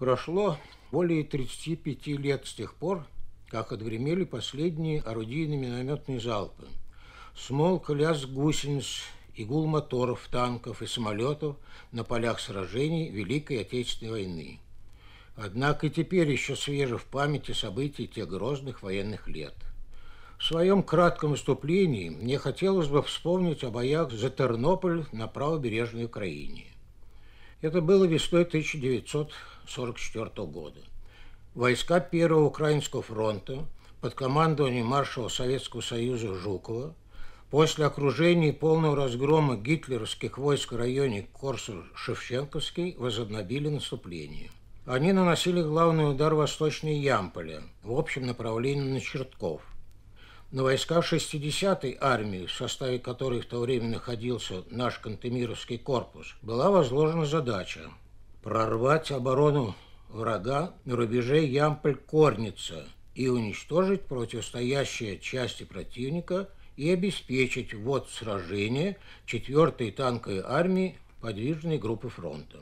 Прошло более 35 лет с тех пор, как отгремели последние орудийные, минометные залпы. Смолк лязг гусениц и гул моторов, танков и самолетов на полях сражений Великой Отечественной войны. Однако теперь еще свежи в памяти события тех грозных военных лет. В своем кратком выступлении мне хотелось бы вспомнить о боях за Тернополь на правобережной Украине. Это было весной 1944 года. Войска Первого Украинского фронта под командованием маршала Советского Союза Жукова после окружения и полного разгрома гитлеровских войск в районе Корсу-Шевченковский возобновили наступление. Они наносили главный удар восточнее Ямполя в общем направлении на Чертков. На войска 60-й армии, в составе которой в то время находился наш Кантемировский корпус, была возложена задача прорвать оборону врага на рубеже Ямполь-Корница и уничтожить противостоящие части противника и обеспечить ввод сражения сражение 4-й танковой армии подвижной группы фронта.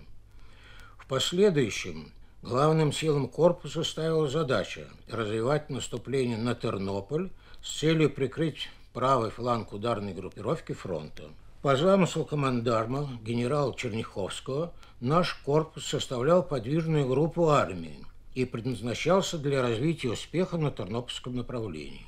В последующем главным силам корпуса ставила задача развивать наступление на Тернополь – с целью прикрыть правый фланг ударной группировки фронта. По замыслу командарма генерала Черняховского наш корпус составлял подвижную группу армии и предназначался для развития успеха на Тернопольском направлении.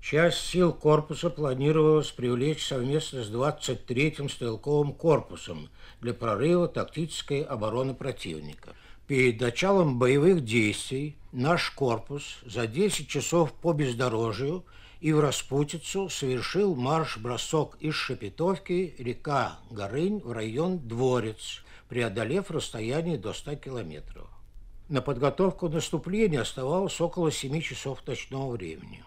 Часть сил корпуса планировалось привлечь совместно с 23-м стрелковым корпусом для прорыва тактической обороны противника – Перед началом боевых действий наш корпус за 10 часов по бездорожью и в Распутицу совершил марш-бросок из Шепетовки река Горынь в район Дворец, преодолев расстояние до 100 километров. На подготовку наступления оставалось около 7 часов ночного времени.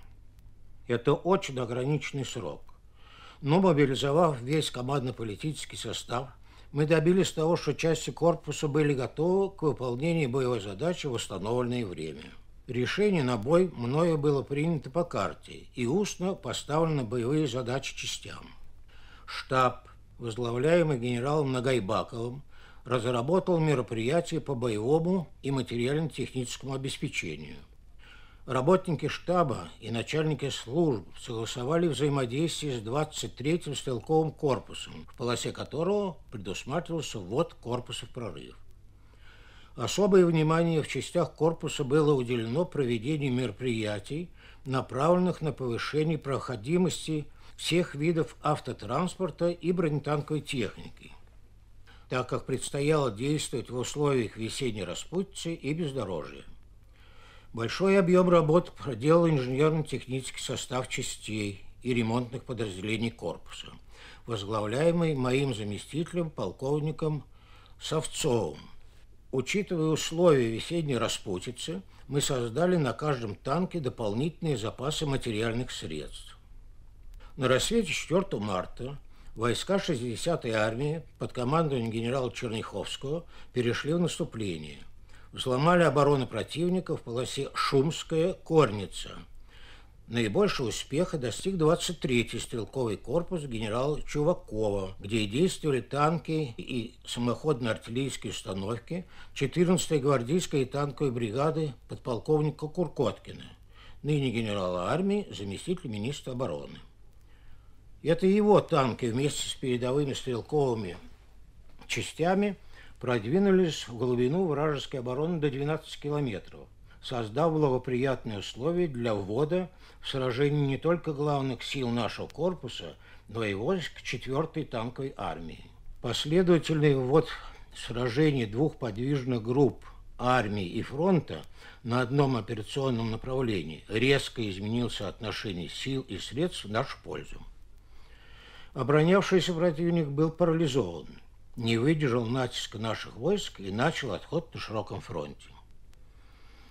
Это очень ограниченный срок. Но мобилизовав весь командно-политический состав – мы добились того, что части корпуса были готовы к выполнению боевой задачи в установленное время. Решение на бой мною было принято по карте и устно поставлены боевые задачи частям. Штаб, возглавляемый генералом Нагайбаковым, разработал мероприятия по боевому и материально-техническому обеспечению – Работники штаба и начальники служб согласовали взаимодействие с 23-м стрелковым корпусом, в полосе которого предусматривался ввод корпуса в прорыв. Особое внимание в частях корпуса было уделено проведению мероприятий, направленных на повышение проходимости всех видов автотранспорта и бронетанковой техники, так как предстояло действовать в условиях весенней распутицы и бездорожья. Большой объем работ проделал инженерно-технический состав частей и ремонтных подразделений корпуса, возглавляемый моим заместителем, полковником Совцовым. Учитывая условия весенней распутицы, мы создали на каждом танке дополнительные запасы материальных средств. На рассвете 4 марта войска 60-й армии под командованием генерала Черняховского перешли в наступление – взломали оборону противника в полосе Шумская Корница. Наибольшего успеха достиг 23-й стрелковый корпус генерала Чувакова, где действовали танки и самоходно-артиллерийские установки 14-й гвардейской и танковой бригады подполковника Куркоткина, ныне генерала армии, заместитель министра обороны. Это его танки вместе с передовыми стрелковыми частями – продвинулись в глубину вражеской обороны до 12 километров, создав благоприятные условия для ввода в сражение не только главных сил нашего корпуса, но и войск 4-й танковой армии. Последовательный ввод сражений двух подвижных групп армии и фронта на одном операционном направлении резко изменился отношение сил и средств в нашу пользу. Оборонявшийся противник был парализован – не выдержал натиска наших войск и начал отход на широком фронте.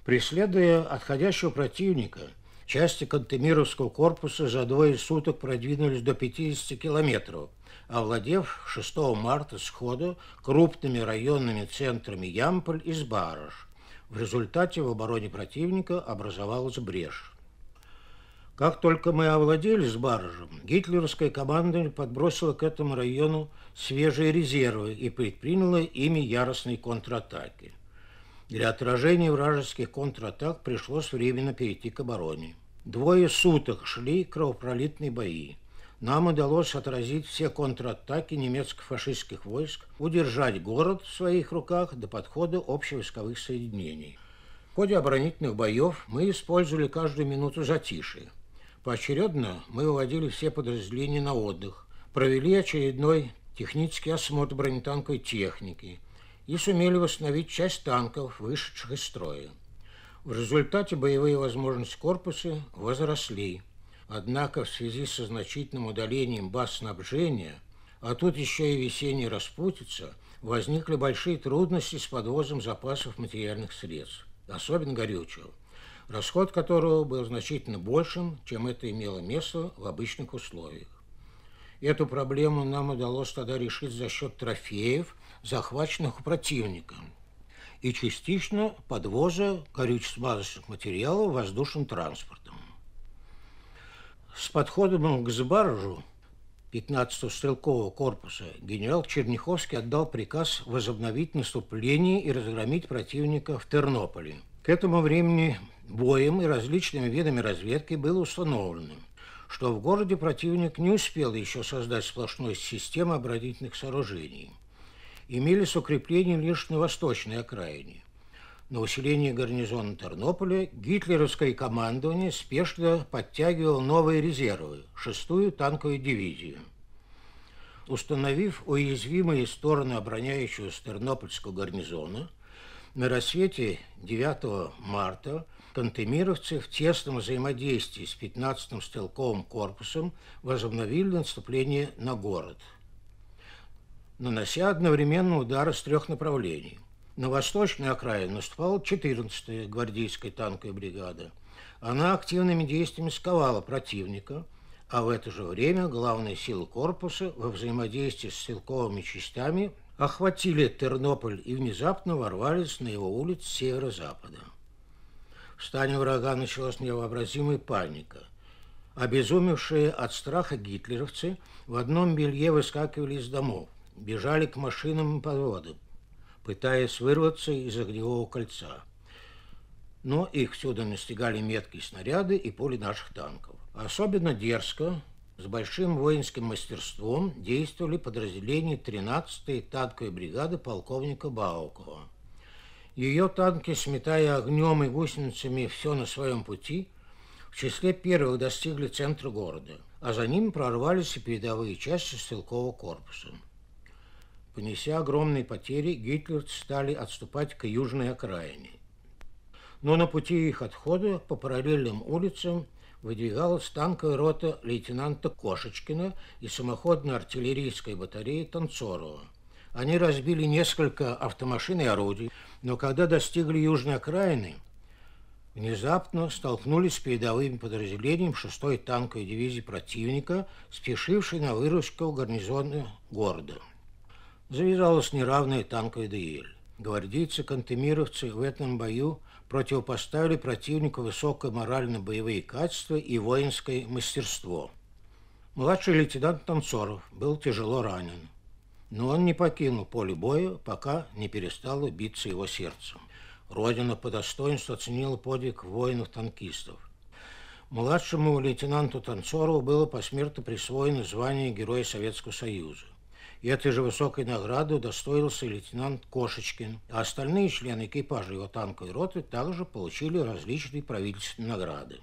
Преследуя отходящего противника, части Кантемировского корпуса за двое суток продвинулись до 50 километров, овладев 6 марта сходу крупными районными центрами Ямполь и Сбарыш. В результате в обороне противника образовалась брешь. Как только мы овладели с баржем, гитлеровская команда подбросила к этому району свежие резервы и предприняла ими яростные контратаки. Для отражения вражеских контратак пришлось временно перейти к обороне. Двое суток шли кровопролитные бои. Нам удалось отразить все контратаки немецко-фашистских войск, удержать город в своих руках до подхода общевойсковых соединений. В ходе оборонительных боев мы использовали каждую минуту затишья Поочередно мы выводили все подразделения на отдых, провели очередной технический осмотр бронетанковой техники и сумели восстановить часть танков, вышедших из строя. В результате боевые возможности корпуса возросли. Однако в связи со значительным удалением баз снабжения, а тут еще и весенний распутится, возникли большие трудности с подвозом запасов материальных средств, особенно горючего расход которого был значительно большим, чем это имело место в обычных условиях. Эту проблему нам удалось тогда решить за счет трофеев, захваченных у противника, и частично подвоза горюче-смазочных материалов воздушным транспортом. С подходом к сбаржу 15-го стрелкового корпуса генерал Черняховский отдал приказ возобновить наступление и разгромить противника в Тернополе – к этому времени боем и различными видами разведки было установлено, что в городе противник не успел еще создать сплошной систему оборонительных сооружений. Имелись укрепления лишь на восточной окраине. На усиление гарнизона Тернополя гитлеровское командование спешно подтягивало новые резервы – шестую танковую дивизию. Установив уязвимые стороны обороняющегося Тернопольского гарнизона – на рассвете 9 марта кантемировцы в тесном взаимодействии с 15-м стрелковым корпусом возобновили наступление на город, нанося одновременно удары с трех направлений. На восточной окраине наступала 14-я гвардейская танковая бригада. Она активными действиями сковала противника, а в это же время главные силы корпуса во взаимодействии с стрелковыми частями охватили Тернополь и внезапно ворвались на его улицы северо-запада. В стане врага началась невообразимая паника. Обезумевшие от страха гитлеровцы в одном белье выскакивали из домов, бежали к машинам и подводам, пытаясь вырваться из огневого кольца. Но их всюду настигали меткие снаряды и пули наших танков. Особенно дерзко с большим воинским мастерством действовали подразделения 13-й танковой бригады полковника Баукова. Ее танки, сметая огнем и гусеницами все на своем пути, в числе первых достигли центра города, а за ним прорвались и передовые части стрелкового корпуса. Понеся огромные потери, гитлерцы стали отступать к южной окраине. Но на пути их отхода по параллельным улицам – выдвигалась танковая рота лейтенанта Кошечкина и самоходная артиллерийской батареи Танцорова. Они разбили несколько автомашин и орудий, но когда достигли южной окраины, внезапно столкнулись с передовым подразделением 6-й танковой дивизии противника, спешившей на выручку гарнизона города. Завязалась неравная танковая дуэль. Гвардейцы-кантемировцы в этом бою противопоставили противнику высокое морально-боевые качества и воинское мастерство. Младший лейтенант Танцоров был тяжело ранен, но он не покинул поле боя, пока не перестало биться его сердце. Родина по достоинству оценила подвиг воинов-танкистов. Младшему лейтенанту Танцорову было посмертно присвоено звание Героя Советского Союза – и этой же высокой награды удостоился лейтенант Кошечкин. А остальные члены экипажа его танковой роты также получили различные правительственные награды.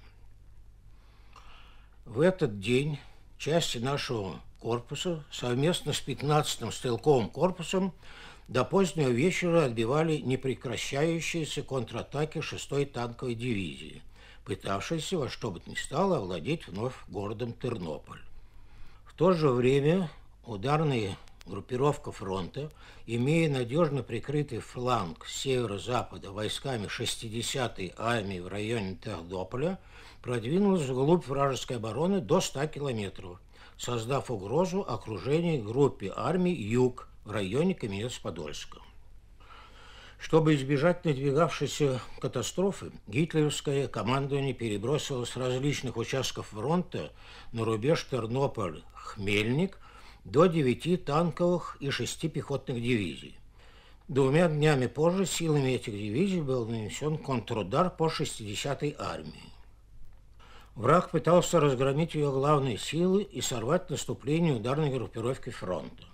В этот день части нашего корпуса совместно с 15-м стрелковым корпусом до позднего вечера отбивали непрекращающиеся контратаки 6-й танковой дивизии, пытавшейся во что бы то ни стало овладеть вновь городом Тернополь. В то же время ударные группировка фронта, имея надежно прикрытый фланг с северо-запада войсками 60-й армии в районе Тердополя, продвинулась вглубь вражеской обороны до 100 километров, создав угрозу окружения группе армий «Юг» в районе Каменец-Подольска. Чтобы избежать надвигавшейся катастрофы, гитлеровское командование перебросило с различных участков фронта на рубеж Тернополь-Хмельник – до 9 танковых и 6 пехотных дивизий. Двумя днями позже силами этих дивизий был нанесен контрудар по 60-й армии. Враг пытался разгромить ее главные силы и сорвать наступление ударной группировки фронта.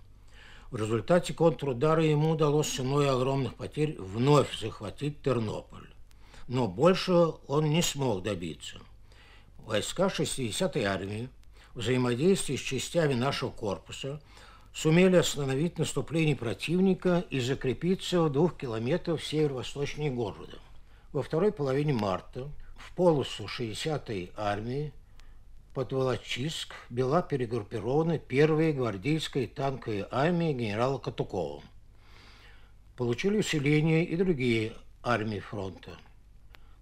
В результате контрудара ему удалось ценой огромных потерь вновь захватить Тернополь. Но большего он не смог добиться. Войска 60-й армии взаимодействии с частями нашего корпуса сумели остановить наступление противника и закрепиться в двух километрах северо-восточнее города. Во второй половине марта в полосу 60-й армии под Волочиск была перегруппирована первая гвардейская танковая армия генерала Катукова. Получили усиление и другие армии фронта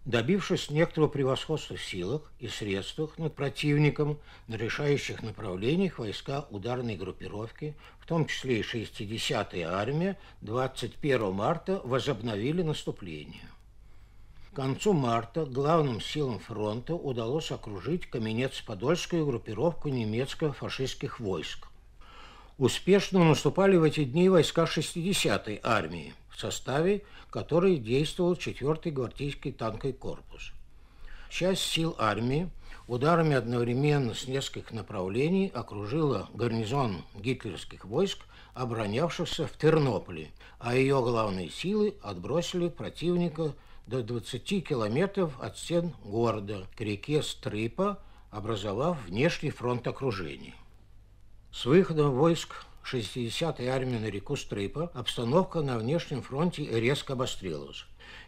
добившись некоторого превосходства в силах и средствах над противником на решающих направлениях войска ударной группировки, в том числе и 60-я армия, 21 марта возобновили наступление. К концу марта главным силам фронта удалось окружить Каменец-Подольскую группировку немецко-фашистских войск. Успешно наступали в эти дни войска 60-й армии – в составе которой действовал 4-й гвардейский танковый корпус. Часть сил армии ударами одновременно с нескольких направлений окружила гарнизон гитлерских войск, оборонявшихся в Тернополе, а ее главные силы отбросили противника до 20 километров от стен города к реке Стрипа, образовав внешний фронт окружения. С выходом войск 60-й армии на реку Стрейпа обстановка на внешнем фронте резко обострилась.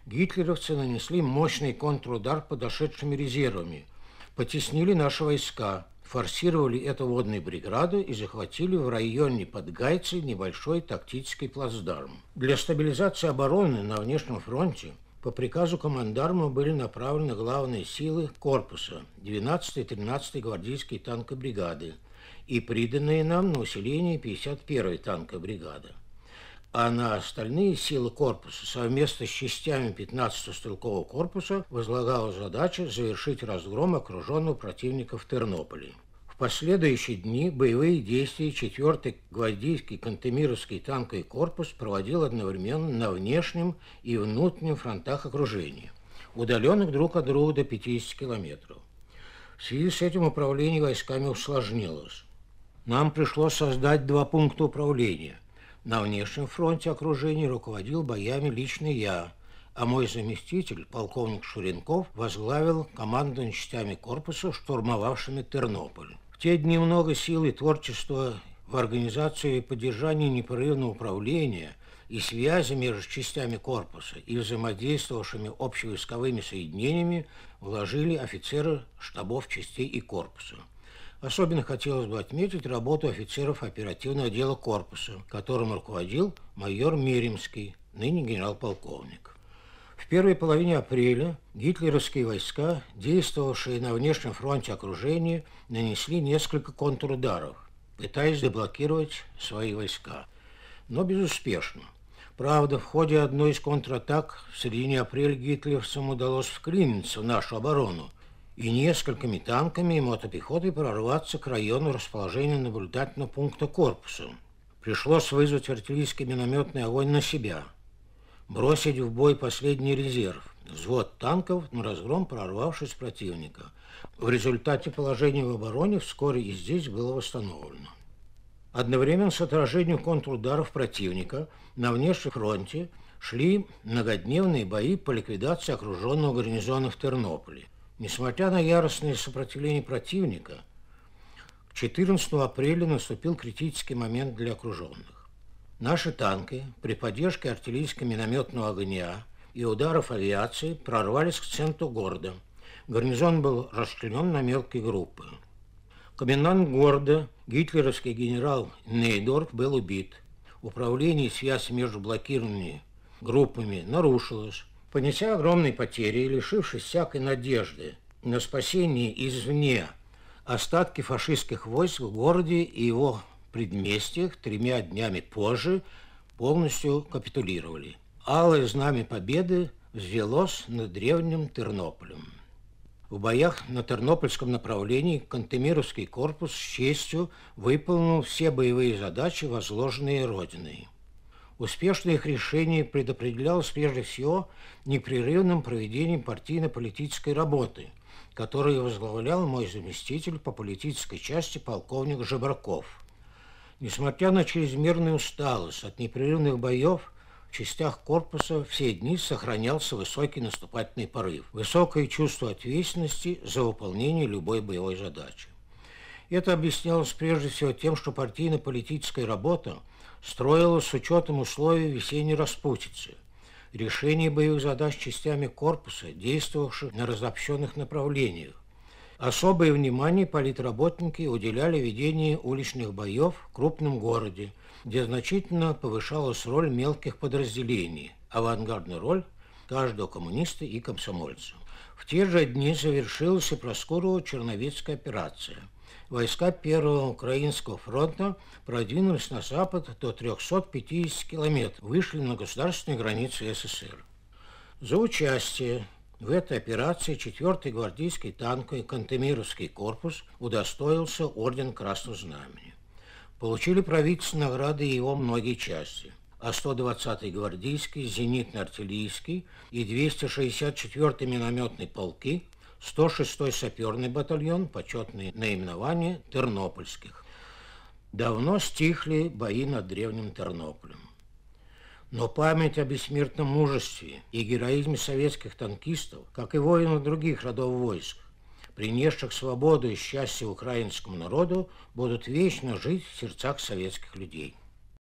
Гитлеровцы нанесли мощный контрудар подошедшими резервами, потеснили наши войска, форсировали эту водную бригаду и захватили в районе под Гайцей небольшой тактический плацдарм. Для стабилизации обороны на внешнем фронте по приказу командарма были направлены главные силы корпуса 12-13 гвардейские танковые бригады и приданные нам на усиление 51-й танковой бригады. А на остальные силы корпуса совместно с частями 15-го стрелкового корпуса возлагала задача завершить разгром окруженного противника в Тернополе. В последующие дни боевые действия 4-й гвардейский Кантемировский танковый корпус проводил одновременно на внешнем и внутреннем фронтах окружения, удаленных друг от друга до 50 километров. В связи с этим управление войсками усложнилось. Нам пришлось создать два пункта управления. На внешнем фронте окружения руководил боями лично я, а мой заместитель, полковник Шуренков, возглавил командование частями корпуса, штурмовавшими Тернополь. В те дни много сил и творчества в организации и поддержании непрерывного управления и связи между частями корпуса и взаимодействовавшими общевойсковыми соединениями вложили офицеры штабов частей и корпуса. Особенно хотелось бы отметить работу офицеров оперативного отдела корпуса, которым руководил майор Миримский, ныне генерал-полковник. В первой половине апреля гитлеровские войска, действовавшие на внешнем фронте окружения, нанесли несколько контрударов, пытаясь деблокировать свои войска, но безуспешно. Правда, в ходе одной из контратак в середине апреля гитлеровцам удалось вклиниться в нашу оборону, и несколькими танками и мотопехотой прорваться к району расположения наблюдательного пункта корпуса. Пришлось вызвать артиллерийский минометный огонь на себя, бросить в бой последний резерв, взвод танков на разгром прорвавшись противника. В результате положение в обороне вскоре и здесь было восстановлено. Одновременно с отражением контрударов противника на внешнем фронте шли многодневные бои по ликвидации окруженного гарнизона в Тернополе. Несмотря на яростное сопротивление противника, к 14 апреля наступил критический момент для окруженных. Наши танки при поддержке артиллерийского минометного огня и ударов авиации прорвались к центру города. Гарнизон был расчленен на мелкие группы. Комендант города, гитлеровский генерал Нейдорф, был убит. Управление и связь между блокированными группами нарушилось. Понеся огромные потери и лишившись всякой надежды на спасение извне, остатки фашистских войск в городе и его предместьях тремя днями позже полностью капитулировали. Алое знамя победы взвелось над древним Тернополем. В боях на Тернопольском направлении Кантемировский корпус с честью выполнил все боевые задачи, возложенные Родиной. Успешное их решение предопределялось прежде всего непрерывным проведением партийно-политической работы, которую возглавлял мой заместитель по политической части полковник Жебраков. Несмотря на чрезмерную усталость от непрерывных боев, в частях корпуса все дни сохранялся высокий наступательный порыв, высокое чувство ответственности за выполнение любой боевой задачи. Это объяснялось прежде всего тем, что партийно-политическая работа – строилась с учетом условий весенней распутицы, решение боевых задач частями корпуса, действовавших на разобщенных направлениях. Особое внимание политработники уделяли ведению уличных боев в крупном городе, где значительно повышалась роль мелких подразделений, авангардную роль каждого коммуниста и комсомольца. В те же дни завершилась и проскурова Черновицкая операция – войска Первого Украинского фронта продвинулись на запад до 350 километров, вышли на государственные границы СССР. За участие в этой операции 4-й гвардейский танковый Кантемировский корпус удостоился орден Красного Знамени. Получили правительственные награды его многие части – а 120-й гвардейский, зенитно-артиллерийский и 264-й минометный полки 106-й саперный батальон, почетные наименования Тернопольских. Давно стихли бои над древним Тернополем. Но память о бессмертном мужестве и героизме советских танкистов, как и воинов других родов войск, принесших свободу и счастье украинскому народу, будут вечно жить в сердцах советских людей.